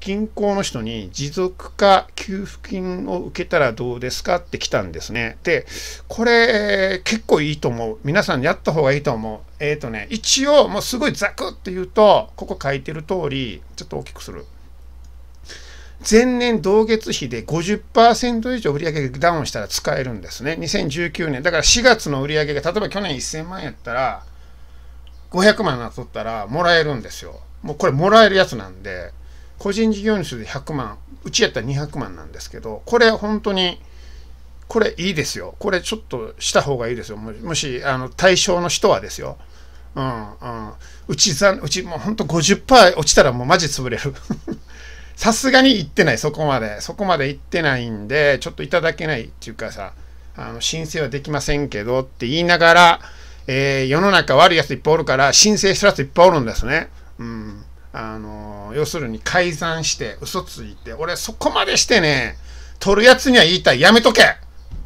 銀行の人に持続化給付金を受けたらどうですかって来たんですね。で、これ結構いいと思う。皆さんやった方がいいと思う。えっ、ー、とね、一応もうすごいザクって言うと、ここ書いてる通り、ちょっと大きくする。前年同月比で50%以上売上がダウンしたら使えるんですね。2019年。だから4月の売上が、例えば去年1000万やったら、500万なっとったらもらえるんですよ。もうこれもらえるやつなんで。個人事業主で100万、うちやったら200万なんですけど、これ本当に、これいいですよ。これちょっとした方がいいですよ。もし、あの、対象の人はですよ。うん、うん。うち残、うちもう本当50%落ちたらもうマジ潰れる。さすがに行ってない、そこまで。そこまで行ってないんで、ちょっといただけないっていうかさ、あの申請はできませんけどって言いながら、えー、世の中悪いやついっぱいおるから、申請したやついっぱいおるんですね。うん。あの要するに改ざんして嘘ついて俺そこまでしてね取るやつには言いたいやめとけ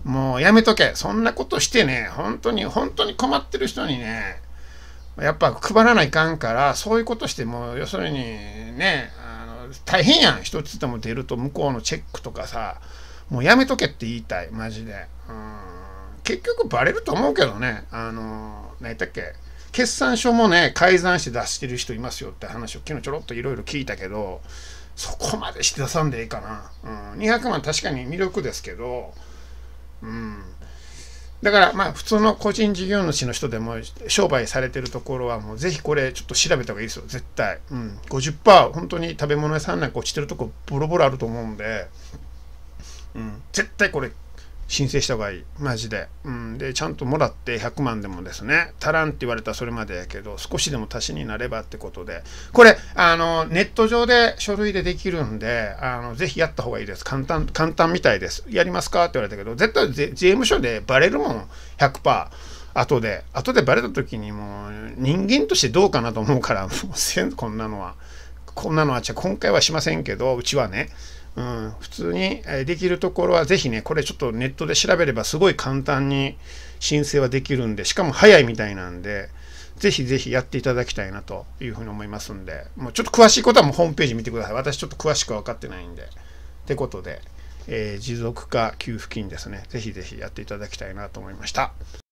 もうやめとけそんなことしてね本当に本当に困ってる人にねやっぱ配らないかんからそういうことしてもう要するにねあの大変やん一つでも出ると向こうのチェックとかさもうやめとけって言いたいマジでうん結局バレると思うけどねあの何やったっけ決算書もね、改ざんして出してる人いますよって話を昨日ちょろっといろいろ聞いたけど、そこまでして出さんでいいかな。うん、200万確かに魅力ですけど、うん。だからまあ普通の個人事業主の人でも商売されてるところはもうぜひこれちょっと調べた方がいいですよ、絶対。うん、50%本当に食べ物屋さんなんか落ちてるとこボロボロあると思うんで、うん、絶対これ申請した方がいいマジで、うん、でちゃんともらって100万でもですね足らんって言われたらそれまでやけど少しでも足しになればってことでこれあのネット上で書類でできるんであのぜひやった方がいいです簡単簡単みたいですやりますかって言われたけど絶対税務署でバレるもん100%後で後でバレた時にもう人間としてどうかなと思うからもうこんなのはこんなのはじゃ今回はしませんけどうちはねうん、普通にできるところはぜひね、これちょっとネットで調べればすごい簡単に申請はできるんで、しかも早いみたいなんで、ぜひぜひやっていただきたいなというふうに思いますんで、もうちょっと詳しいことはもうホームページ見てください。私ちょっと詳しくは分かってないんで。ってことで、えー、持続化給付金ですね、ぜひぜひやっていただきたいなと思いました。